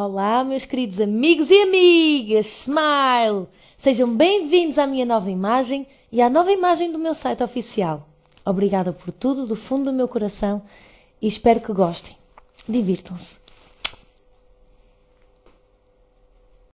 Olá, meus queridos amigos e amigas! Smile! Sejam bem-vindos à minha nova imagem e à nova imagem do meu site oficial. Obrigada por tudo do fundo do meu coração e espero que gostem. Divirtam-se!